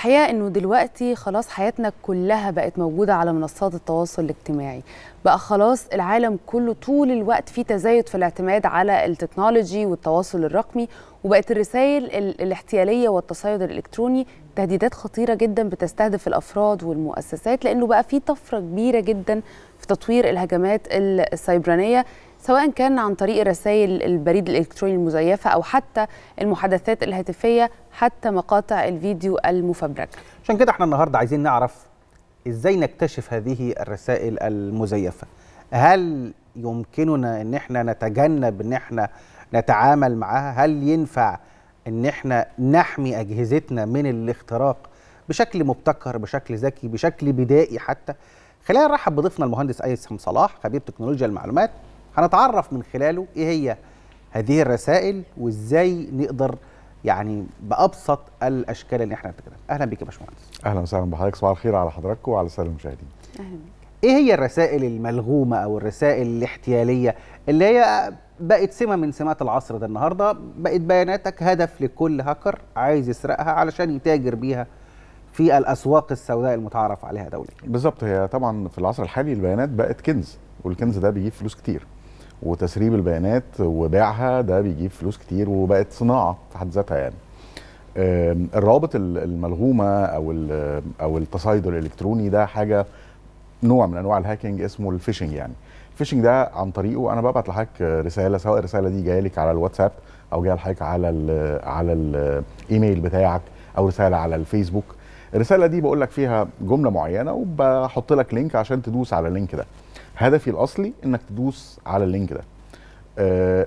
الحقيقه انه دلوقتي خلاص حياتنا كلها بقت موجوده على منصات التواصل الاجتماعي بقى خلاص العالم كله طول الوقت في تزايد في الاعتماد على التكنولوجي والتواصل الرقمي وبقت الرسائل الاحتياليه والتصيد الالكتروني تهديدات خطيره جدا بتستهدف الافراد والمؤسسات لانه بقى في طفره كبيره جدا في تطوير الهجمات السيبرانيه سواء كان عن طريق رسائل البريد الإلكتروني المزيفة أو حتى المحادثات الهاتفية حتى مقاطع الفيديو المفبركة عشان كده احنا النهاردة عايزين نعرف إزاي نكتشف هذه الرسائل المزيفة هل يمكننا ان احنا نتجنب ان احنا نتعامل معها هل ينفع ان احنا نحمي اجهزتنا من الاختراق بشكل مبتكر بشكل ذكي بشكل بدائي حتى خلينا نرحب بضيفنا المهندس ايسام صلاح خبير تكنولوجيا المعلومات هنتعرف من خلاله ايه هي هذه الرسائل وازاي نقدر يعني بابسط الاشكال اللي احنا بنتكلم اهلا بيك يا باشمهندس اهلا وسهلا بحضرتك صباح الخير على حضراتكم وعلى الساده المشاهدين اهلا ايه هي الرسائل الملغومه او الرسائل الاحتياليه اللي هي بقت سمه من سمات العصر ده النهارده بقت بياناتك هدف لكل هاكر عايز يسرقها علشان يتاجر بيها في الاسواق السوداء المتعارف عليها دوليا بالظبط هي طبعا في العصر الحالي البيانات بقت كنز والكنز ده بيجيب فلوس كتير وتسريب البيانات وبيعها ده بيجيب فلوس كتير وبقت صناعه في حد ذاتها يعني الروابط الملغومه او او التصيد الالكتروني ده حاجه نوع من انواع الهاكينج اسمه الفيشنج يعني الفيشنج ده عن طريقه انا ببعت لحضرتك رساله سواء الرساله دي جايه لك على الواتساب او جايه لحضرتك على الـ على الايميل بتاعك او رساله على الفيسبوك الرساله دي بقول لك فيها جمله معينه وبحط لك لينك عشان تدوس على اللينك ده هدفي الاصلي انك تدوس على اللينك ده آه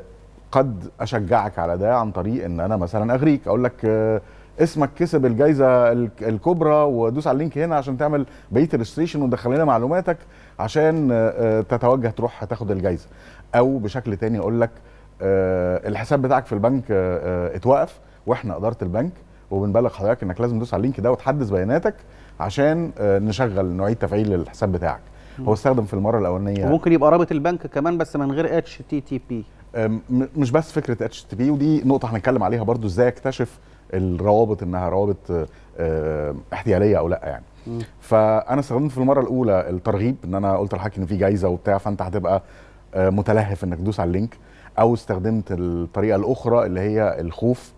قد اشجعك على ده عن طريق ان انا مثلا اغريك اقول لك آه اسمك كسب الجائزه الكبرى ودوس على اللينك هنا عشان تعمل بقيه ريجستريشن وتدخل لنا معلوماتك عشان آه, آه، تتوجه تروح تاخد الجائزه او بشكل تاني اقول لك آه، الحساب بتاعك في البنك آه، اتوقف واحنا اداره البنك وبنبلغ حضرتك انك لازم تدوس على اللينك ده وتحدث بياناتك عشان نشغل نوعيه تفعيل الحساب بتاعك هو استخدم في المره الاولانيه وممكن يبقى رابط البنك كمان بس من غير اتش تي تي بي مش بس فكره اتش تي بي ودي نقطه هنتكلم عليها برضو ازاي اكتشف الروابط انها روابط أه، احتياليه او لا يعني م. فانا استخدمت في المره الاولى الترغيب ان انا قلت لحضرتك ان في جايزه وبتاع فانت هتبقى أه، متلهف انك تدوس على اللينك او استخدمت الطريقه الاخرى اللي هي الخوف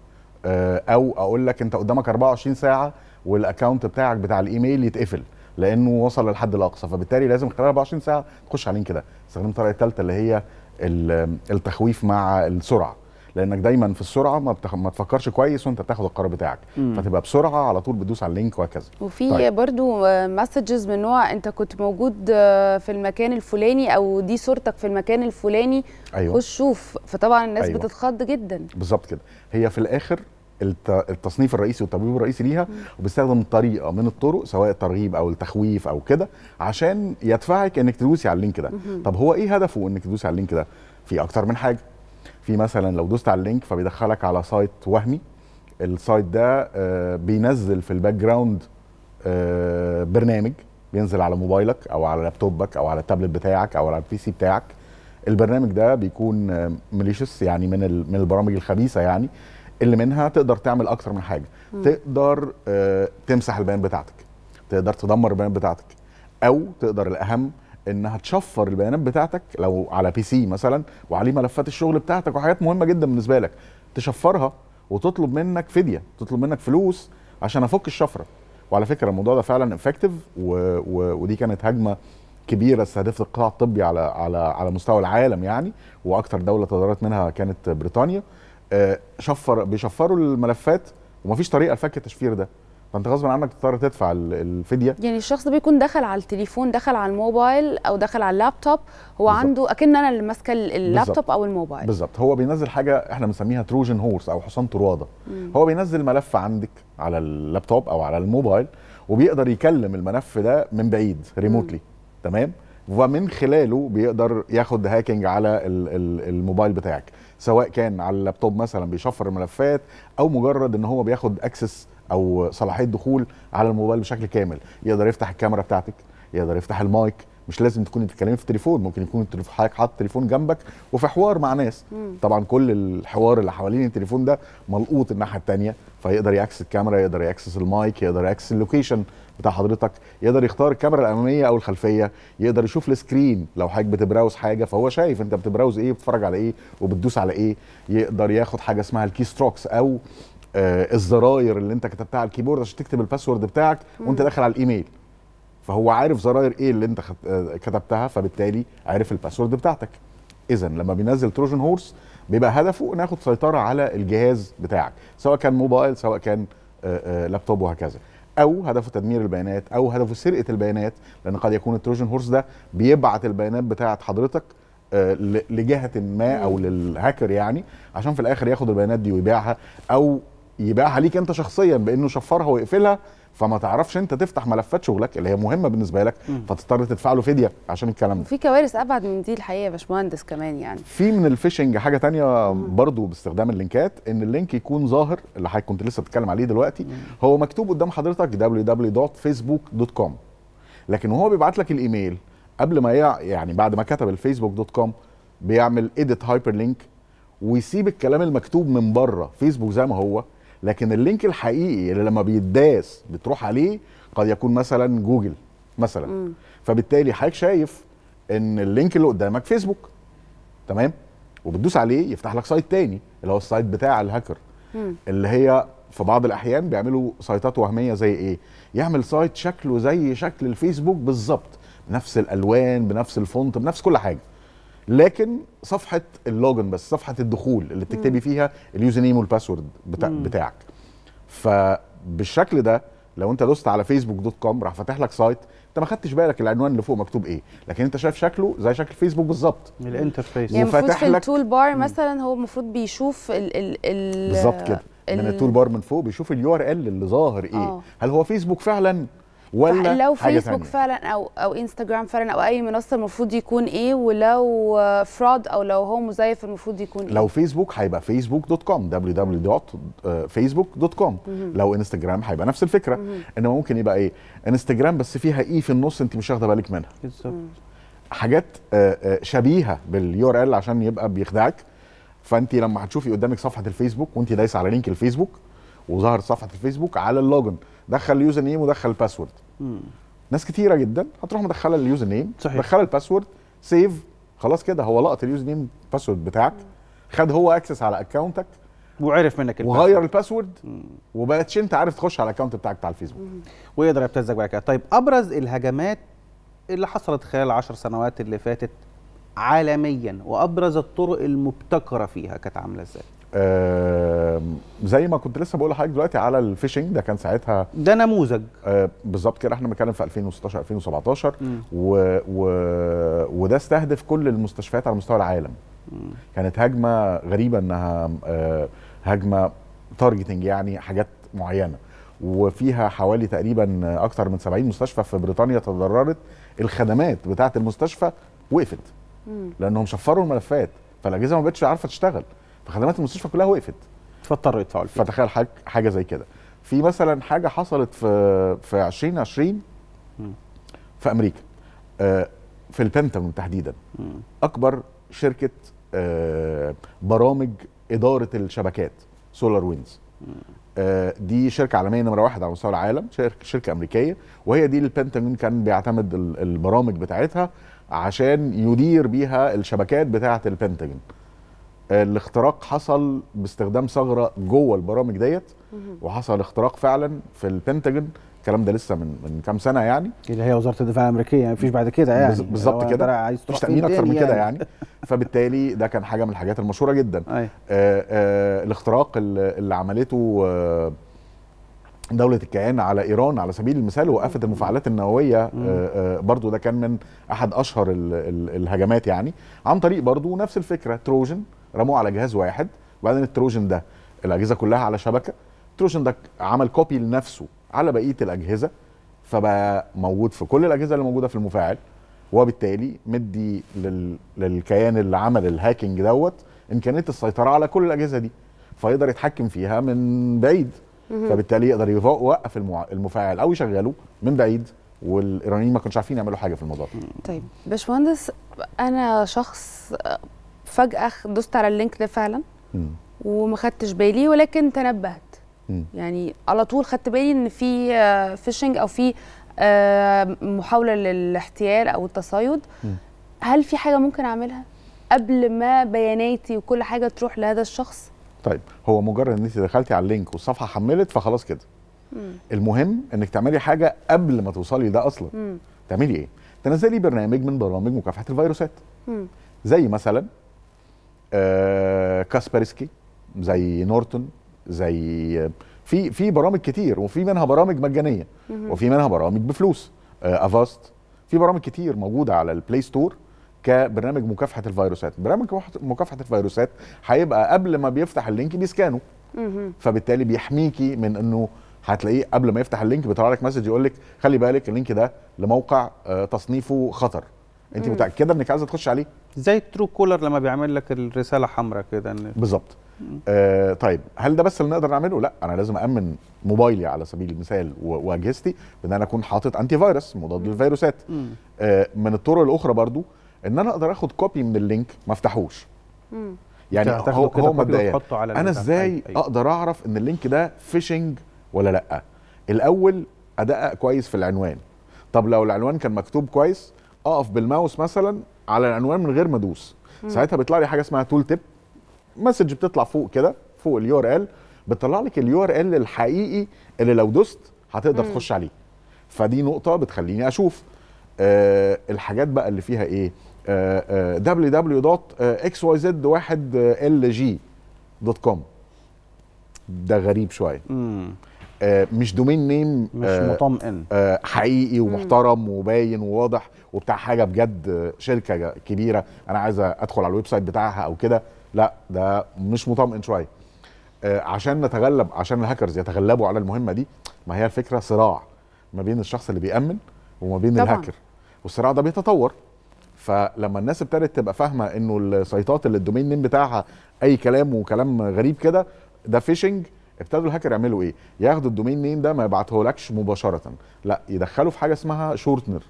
أه، او اقول لك انت قدامك 24 ساعه والاكونت بتاعك بتاع الايميل يتقفل لانه وصل للحد الاقصى فبالتالي لازم خلال 24 ساعه تخش عليهم كده استخدم الطريقه الثالثه اللي هي التخويف مع السرعه لانك دايما في السرعه ما, بتخ... ما تفكرش كويس وانت بتاخد القرار بتاعك مم. فتبقى بسرعه على طول بتدوس على اللينك وهكذا وفي طيب. برضو مسجز من نوع انت كنت موجود في المكان الفلاني او دي صورتك في المكان الفلاني أيوة. خش شوف فطبعا الناس أيوة. بتتخض جدا بالظبط كده هي في الاخر التصنيف الرئيسي والتبويب الرئيسي ليها وبيستخدم طريقه من الطرق سواء الترغيب او التخويف او كده عشان يدفعك انك تدوسي على اللينك ده طب هو ايه هدفه انك تدوسي على اللينك ده في اكتر من حاجه في مثلا لو دوست على اللينك فبيدخلك على سايت وهمي السايت ده آه، بينزل في الباك جراوند آه، برنامج بينزل على موبايلك او على لابتوبك او على التابلت بتاعك او على البي سي بتاعك البرنامج ده بيكون مليشس آه، يعني من من البرامج الخبيثه يعني اللي منها تقدر تعمل اكتر من حاجه مم. تقدر آه، تمسح البيانات بتاعتك تقدر تدمر البيانات بتاعتك او تقدر الاهم انها تشفر البيانات بتاعتك لو على بي سي مثلا وعليه ملفات الشغل بتاعتك وحاجات مهمه جدا بالنسبه لك تشفرها وتطلب منك فديه تطلب منك فلوس عشان افك الشفره وعلى فكره الموضوع ده فعلا افكتيف و... و... ودي كانت هجمه كبيره استهدفت القطاع الطبي على على على مستوى العالم يعني واكثر دوله تضررت منها كانت بريطانيا آه، شفر بيشفروا الملفات ومفيش طريقه لفك التشفير ده فانت غصب عنك تضطر تدفع الفديه يعني الشخص ده بيكون دخل على التليفون دخل على الموبايل او دخل على اللابتوب هو بالزبط. عنده اكن انا اللي ماسكه اللابتوب او الموبايل بالظبط هو بينزل حاجه احنا بنسميها تروجن هورس او حصان طرواده هو بينزل ملف عندك على اللابتوب او على الموبايل وبيقدر يكلم الملف ده من بعيد ريموتلي تمام ومن خلاله بيقدر ياخد هاكينج على الموبايل بتاعك سواء كان على اللابتوب مثلا بيشفر الملفات او مجرد ان هو بياخد اكسس او صلاحيه دخول على الموبايل بشكل كامل يقدر يفتح الكاميرا بتاعتك يقدر يفتح المايك مش لازم تكوني بتتكلمي في التليفون ممكن يكون حضرتك حاطط تليفون جنبك وفي حوار مع ناس مم. طبعا كل الحوار اللي حوالين التليفون ده ملقوط الناحيه الثانيه فيقدر ياكسس الكاميرا يقدر ياكسس المايك يقدر ياكسس اللوكيشن بتاع حضرتك يقدر يختار الكاميرا الاماميه او الخلفيه يقدر يشوف السكرين لو حضرتك بتبراوز حاجه فهو شايف انت بتبراوز ايه بتتفرج على ايه وبتدوس على ايه يقدر ياخد حاجه اسمها الكي ستروكس او آه الزراير اللي انت كتبتها على الكيبورد عشان تكتب الباسورد بتاعك وانت داخل على الايميل فهو عارف زراير ايه اللي انت آه، كتبتها فبالتالي عارف الباسورد بتاعتك اذا لما بينزل تروجن هورس بيبقى هدفه ناخد سيطره على الجهاز بتاعك سواء كان موبايل سواء كان آه، آه، لابتوب وهكذا او هدفه تدمير البيانات او هدفه سرقه البيانات لان قد يكون التروجن هورس ده بيبعت البيانات بتاعه حضرتك آه، لجهه ما او للهاكر يعني عشان في الاخر ياخد البيانات دي ويبيعها او يبيعها ليك انت شخصيا بانه شفرها ويقفلها فما تعرفش انت تفتح ملفات شغلك اللي هي مهمه بالنسبه لك فتضطر تدفع له فديه عشان الكلام ده في كوارث ابعد من دي الحقيقه يا باشمهندس كمان يعني في من الفيشنج حاجه تانية برضو باستخدام اللينكات ان اللينك يكون ظاهر اللي حضرتك كنت لسه بتتكلم عليه دلوقتي هو مكتوب قدام حضرتك www.facebook.com لكن وهو بيبعت لك الايميل قبل ما يعني بعد ما كتب الفيسبوك دوت كوم بيعمل ايديت هايبر لينك ويسيب الكلام المكتوب من بره فيسبوك زي ما هو لكن اللينك الحقيقي اللي لما بيتداس بتروح عليه قد يكون مثلا جوجل مثلا م. فبالتالي حضرتك شايف ان اللينك اللي قدامك فيسبوك تمام وبتدوس عليه يفتح لك سايت تاني اللي هو السايت بتاع الهاكر م. اللي هي في بعض الاحيان بيعملوا سايتات وهميه زي ايه يعمل سايت شكله زي شكل الفيسبوك بالظبط بنفس الالوان بنفس الفونت بنفس كل حاجه لكن صفحه اللوجن بس صفحه الدخول اللي بتكتبي فيها اليوزر نيم والباسورد بتا بتاعك فبالشكل ده لو انت دوست على فيسبوك دوت كوم راح فاتح لك سايت انت ما خدتش بالك العنوان اللي فوق مكتوب ايه لكن انت شايف شكله زي شكل فيسبوك بالظبط الانترفيس يعني المفروض في التول بار مثلا هو المفروض بيشوف ال ال, ال بالظبط كده من التول بار من فوق بيشوف اليو ار ال اللي ظاهر ايه أوه. هل هو فيسبوك فعلا ولا لو فيسبوك فعلا او او انستجرام فعلا او اي منصه المفروض يكون ايه ولو فراد آه، او لو هو مزيف المفروض يكون ايه لو فيسبوك هيبقى فيسبوك دوت كوم www.facebook.com لو انستجرام هيبقى نفس الفكره انما ممكن يبقى ايه انستجرام بس فيها اي في النص انت مش واخده بالك منها بالظبط حاجات آه، آه، شبيهه باليو ار ال عشان يبقى بيخدعك فانت لما هتشوفي قدامك صفحه الفيسبوك وانت دايسه على لينك الفيسبوك وظهرت صفحه الفيسبوك على اللوجن دخل اليوزر نيم ودخل الباسورد ناس كتيره جدا هتروح مدخله اليوزر نيم صحيح مدخله الباسورد سيف خلاص كده هو لقط اليوزر نيم الباسورد بتاعك خد هو اكسس على اكونتك وعرف منك الباسورد وغير الباسورد وبقتش انت عارف تخش على الاكونت بتاعك بتاع الفيسبوك ويقدر يبتزك بقى كده طيب ابرز الهجمات اللي حصلت خلال العشر سنوات اللي فاتت عالميا وابرز الطرق المبتكره فيها كانت عامله ازاي آه زي ما كنت لسه بقول لحضرتك دلوقتي على الفيشنج ده كان ساعتها ده نموذج آه بالظبط كده احنا بنتكلم في 2016 2017 و و وده استهدف كل المستشفيات على مستوى العالم م. كانت هجمه غريبه انها آه هجمه تارجتنج يعني حاجات معينه وفيها حوالي تقريبا اكثر من 70 مستشفى في بريطانيا تضررت الخدمات بتاعه المستشفى وقفت لانهم شفروا الملفات فالاجهزه ما بقتش عارفه تشتغل فخدمات المستشفى كلها وقفت فاضطروا يدفعوا الفيل فتخيل حاجه زي كده في مثلا حاجه حصلت في في 2020 في امريكا آه، في البنتاجون تحديدا اكبر شركه آه، برامج اداره الشبكات سولار آه، ويندز دي شركه عالميه نمره واحد على مستوى العالم شركه امريكيه وهي دي البنتاجون كان بيعتمد البرامج بتاعتها عشان يدير بيها الشبكات بتاعه البنتاجون آه، الاختراق حصل باستخدام ثغره جوه البرامج ديت وحصل اختراق فعلا في البنتاجون الكلام ده لسه من من كام سنه يعني اللي هي وزاره الدفاع الامريكيه يعني مفيش بعد كده يعني بالظبط كده عايز مفيش تامين اكتر من كده يعني, يعني. فبالتالي ده كان حاجه من الحاجات المشهوره جدا آه آه الاختراق اللي عملته آه، دولة الكيان على إيران على سبيل المثال وقفت المفاعلات النووية آه،, آه برضو ده كان من أحد أشهر الـ الـ الهجمات يعني عن طريق برضو نفس الفكرة تروجن رموه على جهاز واحد وبعدين التروجن ده الاجهزه كلها على شبكه التروجن ده عمل كوبي لنفسه على بقيه الاجهزه فبقى موجود في كل الاجهزه اللي موجوده في المفاعل وبالتالي مدي لل... للكيان اللي عمل الهاكينج دوت امكانيه السيطره على كل الاجهزه دي فيقدر يتحكم فيها من بعيد فبالتالي يقدر يوقف المفاعل او يشغله من بعيد والايرانيين ما كانوش عارفين يعملوا حاجه في الموضوع طيب باشمهندس انا شخص فجاه دوست على اللينك ده فعلا وما خدتش بالي ولكن تنبهت يعني على طول خدت بالي ان في فيشنج آه، او في آه، محاوله للاحتيال او التصايد هل في حاجه ممكن اعملها قبل ما بياناتي وكل حاجه تروح لهذا الشخص طيب هو مجرد ان انت دخلتي على اللينك والصفحه حملت فخلاص كده مم. المهم انك تعملي حاجه قبل ما توصلي ده اصلا مم. تعملي ايه تنزلي برنامج من برامج مكافحه الفيروسات مم. زي مثلا آه، كاسبرسكي زي نورتون زي آه، في في برامج كتير وفي منها برامج مجانيه وفي منها برامج بفلوس افاست آه، في برامج كتير موجوده على البلاي ستور كبرنامج مكافحه الفيروسات برنامج مكافحه الفيروسات هيبقى قبل ما بيفتح اللينك بيسكانه فبالتالي بيحميكي من انه هتلاقيه قبل ما يفتح اللينك بيطلع لك مسج يقول لك خلي بالك اللينك ده لموقع تصنيفه خطر انت متاكده انك عايزه تخش عليه زي الترو كولر لما بيعمل لك الرساله حمراء كده بالظبط آه طيب هل ده بس اللي نقدر نعمله لا انا لازم امن موبايلي على سبيل المثال واجهزتي بان انا اكون حاطط انتي فيروس مضاد للفيروسات آه من الطرق الاخرى برضو ان انا اقدر اخد كوبي من اللينك ما افتحوش يعني هو, هو على انا ازاي اقدر اعرف ان اللينك ده فيشنج ولا لا الاول ادقق كويس في العنوان طب لو العنوان كان مكتوب كويس اقف بالماوس مثلا على العنوان من غير ما ادوس ساعتها بيطلع لي حاجه اسمها تول تيب مسج بتطلع فوق كده فوق اليو ار ال بتطلع لك اليو ار ال الحقيقي اللي لو دوست هتقدر تخش عليه فدي نقطه بتخليني اشوف آه الحاجات بقى اللي فيها ايه آه, آه، www.xyz1lg.com ده غريب شويه آه، مش دومين نيم مش آه، مطمئن آه، حقيقي ومحترم وباين وواضح وبتاع حاجه بجد شركه كبيره انا عايز ادخل على الويب سايت بتاعها او كده لا ده مش مطمئن شويه عشان نتغلب عشان الهاكرز يتغلبوا على المهمه دي ما هي الفكره صراع ما بين الشخص اللي بيامن وما بين طبعًا. الهاكر والصراع ده بيتطور فلما الناس ابتدت تبقى فاهمه انه السيطات اللي الدومين نيم بتاعها اي كلام وكلام غريب كده ده فيشنج ابتدوا الهاكر يعملوا ايه ياخدوا الدومين نيم ده ما يبعتهولكش مباشره لا يدخلوا في حاجه اسمها شورتنر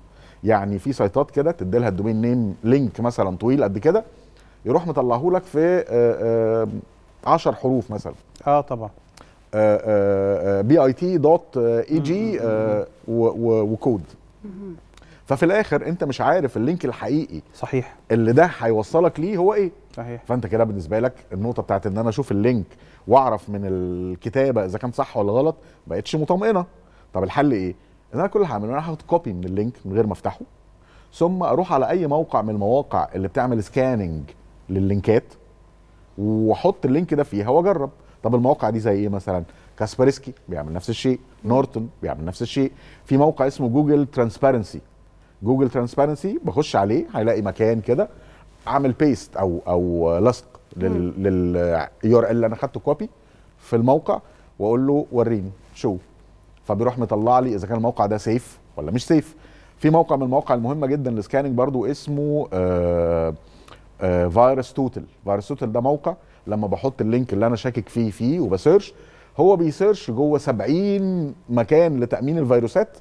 يعني في سايتات كده تدي لها الدومين نيم لينك مثلا طويل قد كده يروح مطلعهولك في 10 آه، آه، حروف مثلا اه طبعا آه، بي اي تي دوت اي جي وكود ففي الاخر انت مش عارف اللينك الحقيقي صحيح اللي ده هيوصلك ليه هو ايه صحيح فانت كده بالنسبه لك النقطه بتاعت ان انا اشوف اللينك واعرف من الكتابه اذا كان صح ولا غلط ما بقتش مطمئنه طب الحل ايه ان انا كل اللي هعمله انا هاخد كوبي من اللينك من غير ما افتحه ثم اروح على اي موقع من المواقع اللي بتعمل سكاننج لللينكات واحط اللينك ده فيها واجرب طب المواقع دي زي ايه مثلا كاسبرسكي بيعمل نفس الشيء نورتون بيعمل نفس الشيء في موقع اسمه جوجل ترانسبيرنسي جوجل ترانسبيرنسي بخش عليه هيلاقي مكان كده اعمل بيست او او لصق لل يور ال اللي انا خدته كوبي في الموقع واقول له وريني شو فبيروح مطلع لي اذا كان الموقع ده سيف ولا مش سيف في موقع من المواقع المهمه جدا للسكاننج برضو اسمه آه، آه، فيروس توتل فيروس توتل ده موقع لما بحط اللينك اللي انا شاكك فيه فيه وبسيرش هو بيسيرش جوه 70 مكان لتامين الفيروسات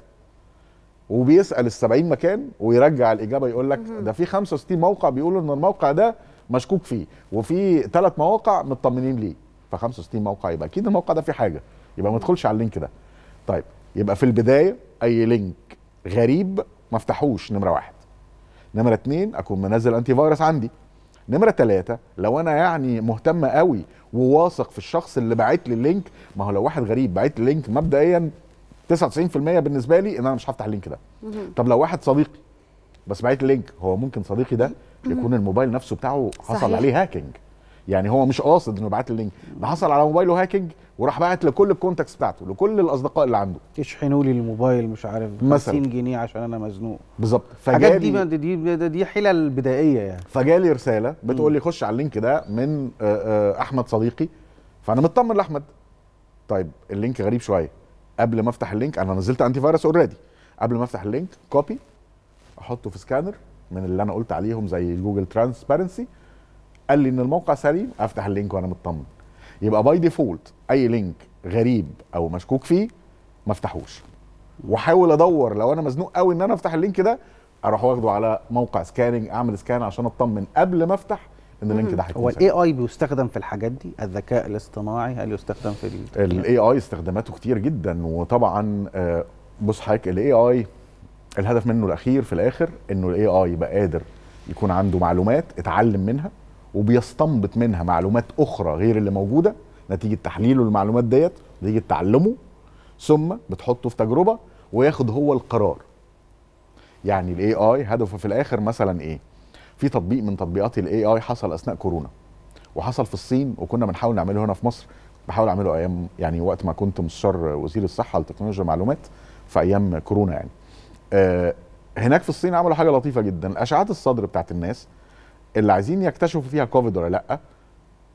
وبيسال ال 70 مكان ويرجع الاجابه يقول لك ده في 65 موقع بيقولوا ان الموقع ده مشكوك فيه وفي ثلاث مواقع مطمنين ليه ف 65 موقع يبقى اكيد الموقع ده فيه حاجه يبقى ما تدخلش على اللينك ده طيب يبقى في البدايه اي لينك غريب ما افتحوش نمره واحد نمره اثنين اكون منزل انتي فيروس عندي نمرة ثلاثة لو أنا يعني مهتم قوي وواثق في الشخص اللي باعت لي اللينك ما هو لو واحد غريب باعت لي اللينك مبدئيا 99% بالنسبه لي ان انا مش هفتح اللينك ده طب لو واحد صديقي بس بعت اللينك هو ممكن صديقي ده يكون الموبايل نفسه بتاعه حصل صحيح. عليه هاكينج يعني هو مش قاصد انه يبعت اللينك ده حصل على موبايله هاكينج وراح بعت لكل الكونتاكتس بتاعته لكل الاصدقاء اللي عنده تشحنوا لي الموبايل مش عارف 50 جنيه عشان انا مزنوق بالظبط فجالي الحاجات دي دي دي حلل بدائيه يعني فجالي رساله بتقول لي خش على اللينك ده من آه، آه، احمد صديقي فانا مطمن لاحمد طيب اللينك غريب شويه قبل ما افتح اللينك انا نزلت انتي فيروس اوريدي قبل ما افتح اللينك كوبي احطه في سكانر من اللي انا قلت عليهم زي جوجل ترانسبيرنسي قال لي ان الموقع سليم افتح اللينك وانا مطمن يبقى باي ديفولت اي لينك غريب او مشكوك فيه ما افتحوش واحاول ادور لو انا مزنوق قوي ان انا افتح اللينك ده اروح واخده على موقع سكاننج اعمل سكان عشان اطمن قبل ما افتح ان اللينك ده هيكون هو الاي اي بيستخدم في الحاجات دي الذكاء الاصطناعي هل يستخدم في الاي اي استخداماته كتير جدا وطبعا آه، بص حضرتك الاي اي الهدف منه الاخير في الاخر انه الاي اي يبقى قادر يكون عنده معلومات اتعلم منها وبيستنبط منها معلومات اخرى غير اللي موجوده نتيجه تحليله للمعلومات ديت نتيجه تعلمه ثم بتحطه في تجربه وياخد هو القرار يعني الاي اي هدفه في الاخر مثلا ايه في تطبيق من تطبيقات الاي اي حصل اثناء كورونا وحصل في الصين وكنا بنحاول نعمله هنا في مصر بحاول اعمله ايام يعني وقت ما كنت مستشار وزير الصحه لتكنولوجيا المعلومات في ايام كورونا يعني آه هناك في الصين عملوا حاجه لطيفه جدا اشعات الصدر بتاعت الناس اللي عايزين يكتشفوا فيها كوفيد ولا لا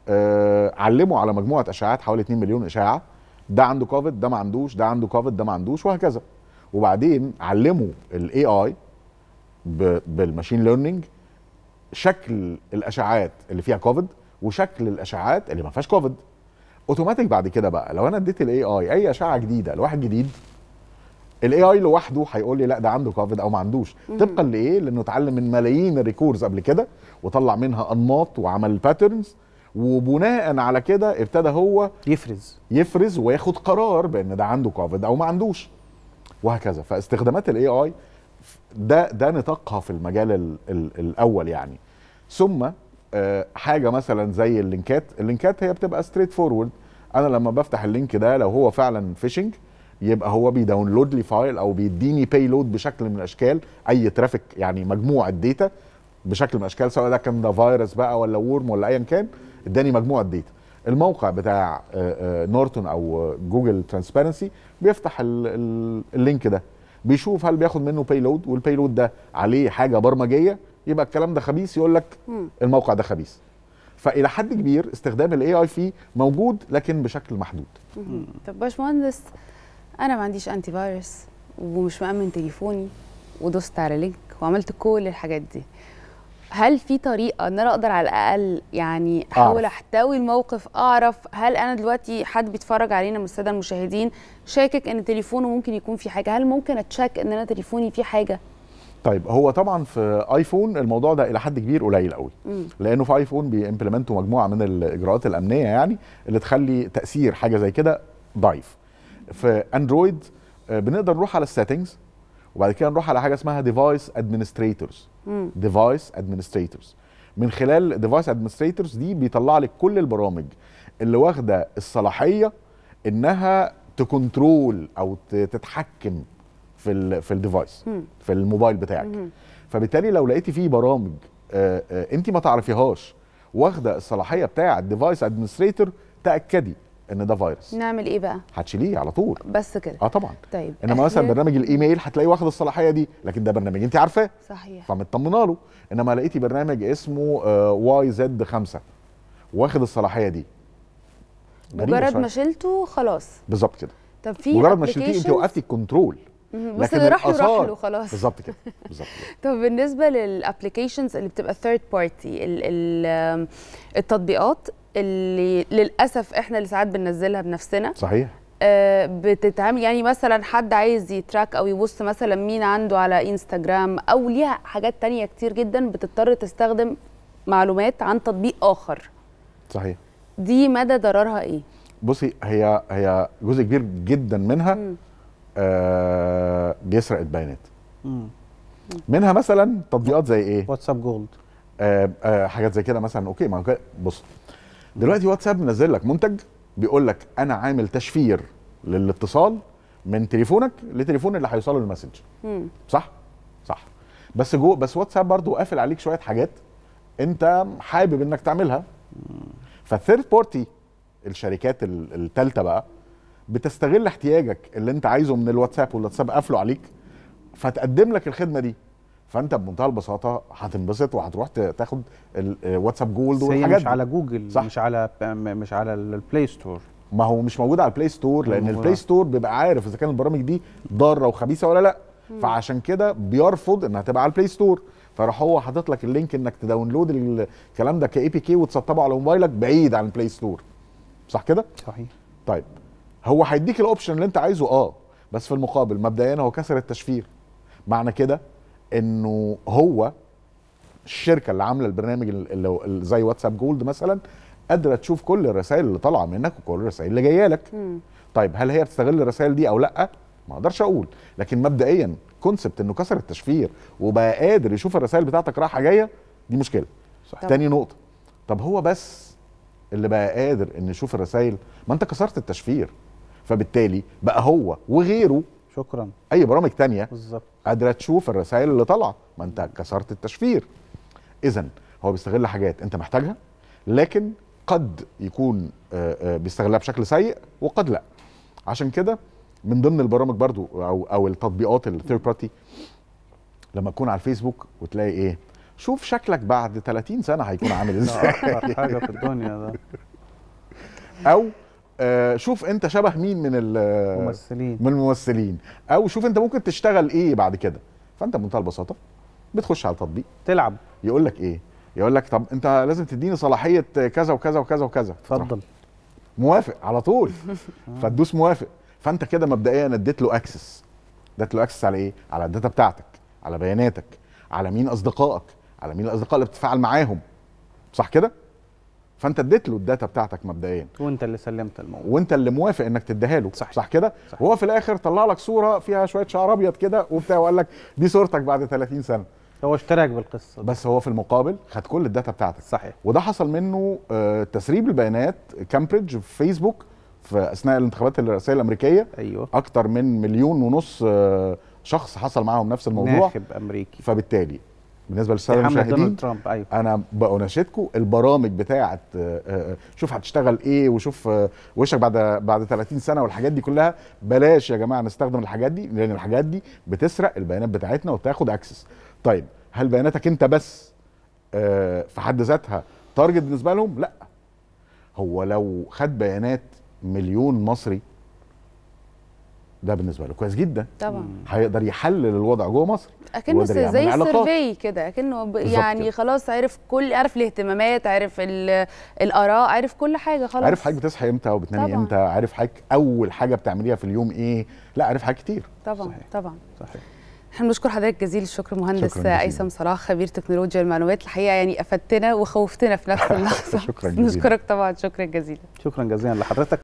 آه علموا على مجموعه اشعاعات حوالي 2 مليون اشعه ده عنده كوفيد ده ما عندوش ده عنده كوفيد ده ما عندوش وهكذا وبعدين علموا الاي اي بالماشين ليرنينج شكل الاشعاعات اللي فيها كوفيد وشكل الاشعاعات اللي ما فيهاش كوفيد اوتوماتيك بعد كده بقى لو انا اديت الاي اي اي اشعه جديده لواحد جديد الاي اي لوحده هيقول لي لا ده عنده كوفيد او ما عندوش طبقا لايه لانه اتعلم من ملايين الريكوردز قبل كده وطلع منها انماط وعمل باترنز وبناء على كده ابتدى هو يفرز يفرز وياخد قرار بان ده عنده كوفيد او ما عندوش وهكذا فاستخدامات الاي اي ده ده نطاقها في المجال الـ الـ الاول يعني ثم آه، حاجه مثلا زي اللينكات اللينكات هي بتبقى ستريت فورورد انا لما بفتح اللينك ده لو هو فعلا فيشنج يبقى هو بيداونلود لي فايل او بيديني بايلود بشكل من الاشكال اي ترافيك يعني مجموعه ديتا بشكل من الاشكال سواء ده كان ده فيروس بقى ولا ورم ولا ايا كان اداني مجموعه ديتا الموقع بتاع نورتون آه، آه، او جوجل ترانسبيرنسي بيفتح اللينك ده بيشوف هل بياخد منه بايلود والبايلود ده عليه حاجه برمجيه يبقى الكلام ده خبيث يقول لك الموقع ده خبيث فالى حد كبير استخدام الاي اي فيه موجود لكن بشكل محدود طب باشمهندس انا ما عنديش انتي فايروس ومش مامن تليفوني ودوست على لينك وعملت كل الحاجات دي هل في طريقه ان انا اقدر على الاقل يعني احاول احتوي الموقف اعرف هل انا دلوقتي حد بيتفرج علينا من الساده المشاهدين شاكك ان تليفونه ممكن يكون فيه حاجه هل ممكن اتشك ان انا تليفوني فيه حاجه طيب هو طبعا في ايفون الموضوع ده الى حد كبير قليل قوي لانه في ايفون بيمبلمنتوا مجموعه من الاجراءات الامنيه يعني اللي تخلي تاثير حاجه زي كده ضعيف في اندرويد آه، بنقدر نروح على السيتنجز وبعد كده نروح على حاجه اسمها ديفايس ادمنستريتورز ديفايس ادمنستريتورز من خلال ديفايس ادمنستريتورز دي بيطلع لك كل البرامج اللي واخده الصلاحيه انها تكنترول او تتحكم في الـ في الديفايس في الموبايل بتاعك مم. فبالتالي لو لقيتي فيه برامج آه، آه، انت ما تعرفيهاش واخده الصلاحيه بتاعه ديفايس ادمنستريتور تاكدي ان ده فيروس نعمل ايه بقى هتشيليه على طول بس كده اه طبعا طيب انما مثلا برنامج الايميل هتلاقيه واخد الصلاحيه دي لكن ده برنامج انت عارفاه صحيح فمطمنه له انما لقيتي برنامج اسمه آه واي زد 5 واخد الصلاحيه دي مجرد ما شلته خلاص بالظبط كده طب في مجرد ما شلتيه انت وقفتي الكنترول بس اللي راح يروح له خلاص بالظبط كده بالظبط طب بالنسبه للابلكيشنز اللي بتبقى ثيرد بارتي التطبيقات اللي للاسف احنا اللي ساعات بننزلها بنفسنا صحيح آه، بتتعامل يعني مثلا حد عايز يتراك او يبص مثلا مين عنده على انستغرام او ليها حاجات تانية كتير جدا بتضطر تستخدم معلومات عن تطبيق اخر صحيح دي مدى ضررها ايه بصي هي هي جزء كبير جدا منها م. بيسرق آه، البيانات منها مثلا تطبيقات زي ايه واتساب جولد آه، آه، حاجات زي كده مثلا اوكي ما بص دلوقتي واتساب منزل لك منتج بيقول لك انا عامل تشفير للاتصال من تليفونك لتليفون اللي هيوصله المسج صح صح بس جو بس واتساب برضو قافل عليك شويه حاجات انت حابب انك تعملها فالثيرد بارتي الشركات الثالثه بقى بتستغل احتياجك اللي انت عايزه من الواتساب والواتساب قافله عليك فتقدم لك الخدمه دي فانت بمنتهى البساطه هتنبسط وهتروح تاخد الواتساب آه، جولد والحاجات مش دي. على جوجل صح؟ مش على مش على البلاي ستور ما هو مش موجود على البلاي ستور لان البلاي ستور بيبقى عارف اذا كان البرامج دي ضاره وخبيثه ولا لا فعشان كده بيرفض انها تبقى على البلاي ستور فراح هو حاطط لك اللينك انك تداونلود الكلام ده كاي بي كي وتسطبه على موبايلك بعيد عن البلاي ستور صح كده صحيح طيب هو هيديك الاوبشن اللي انت عايزه اه بس في المقابل مبدئيا هو كسر التشفير معنى كده انه هو الشركه اللي عامله البرنامج اللي زي واتساب جولد مثلا قادره تشوف كل الرسائل اللي طالعه منك وكل الرسائل اللي جايه لك طيب هل هي بتستغل الرسائل دي او لا ما اقدرش اقول لكن مبدئيا كونسبت انه كسر التشفير وبقى قادر يشوف الرسائل بتاعتك رايحه جايه دي مشكله صح. تاني نقطه طب هو بس اللي بقى قادر انه يشوف الرسائل ما انت كسرت التشفير فبالتالي بقى هو وغيره شكرا اي برامج تانية بالظبط قادره تشوف الرسائل اللي طالعه ما انت كسرت التشفير اذا هو بيستغل حاجات انت محتاجها لكن قد يكون آه، آه، بيستغلها بشكل سيء وقد لا عشان كده من ضمن البرامج برضو او او التطبيقات الثيرد بارتي لما تكون على الفيسبوك وتلاقي ايه شوف شكلك بعد 30 سنه هيكون عامل آه، ازاي حاجه في الدنيا ده او آه، شوف انت شبه مين من الممثلين من الممثلين او شوف انت ممكن تشتغل ايه بعد كده فانت بمنتهى البساطه بتخش على التطبيق تلعب يقول لك ايه يقول لك طب انت لازم تديني صلاحيه كذا وكذا وكذا وكذا اتفضل موافق على طول فتدوس موافق فانت كده مبدئيا اديت له اكسس اديت له اكسس على ايه على الداتا بتاعتك على بياناتك على مين اصدقائك على مين الاصدقاء اللي بتتفاعل معاهم صح كده فانت اديت له الداتا بتاعتك مبدئيا وانت اللي سلمت الموضوع وانت اللي موافق انك تديها له صح, صح كده وهو في الاخر طلع لك صوره فيها شويه شعر ابيض كده وبتاع وقال لك دي صورتك بعد 30 سنه هو اشترك بالقصه دي. بس هو في المقابل خد كل الداتا بتاعتك صحيح وده حصل منه آه، تسريب البيانات كامبريدج في فيسبوك في اثناء الانتخابات الرئاسيه الامريكيه ايوه اكتر من مليون ونص آه، شخص حصل معاهم نفس الموضوع ناخب امريكي فبالتالي بالنسبه للساده المشاهدين ترامب أيوة. انا بناشدكم البرامج بتاعه آه، آه، شوف هتشتغل ايه وشوف آه، وشك بعد بعد 30 سنه والحاجات دي كلها بلاش يا جماعه نستخدم الحاجات دي لان الحاجات دي بتسرق البيانات بتاعتنا وتاخد اكسس طيب هل بياناتك انت بس في حد ذاتها تارجت بالنسبه لهم لا هو لو خد بيانات مليون مصري ده بالنسبه له كويس جدا طبعا هيقدر يحلل الوضع جوه مصر اكنه زي سيرفي كده اكنه يعني خلاص عرف كل عارف الاهتمامات عارف الاراء عارف كل حاجه خلاص عارف حضرتك بتصحي امتى وبتنامي امتى عارف حضرتك اول حاجه بتعمليها في اليوم ايه لا عارف حاجات كتير طبعا صحيح. طبعا صحيح احنا بنشكر حضرتك جزيل الشكر مهندس ايسم صلاح خبير تكنولوجيا المعلومات الحقيقه يعني افدتنا وخوفتنا في نفس اللحظه شكرا جزيلا نشكرك طبعا شكرا جزيلا شكرا جزيلا لحضرتك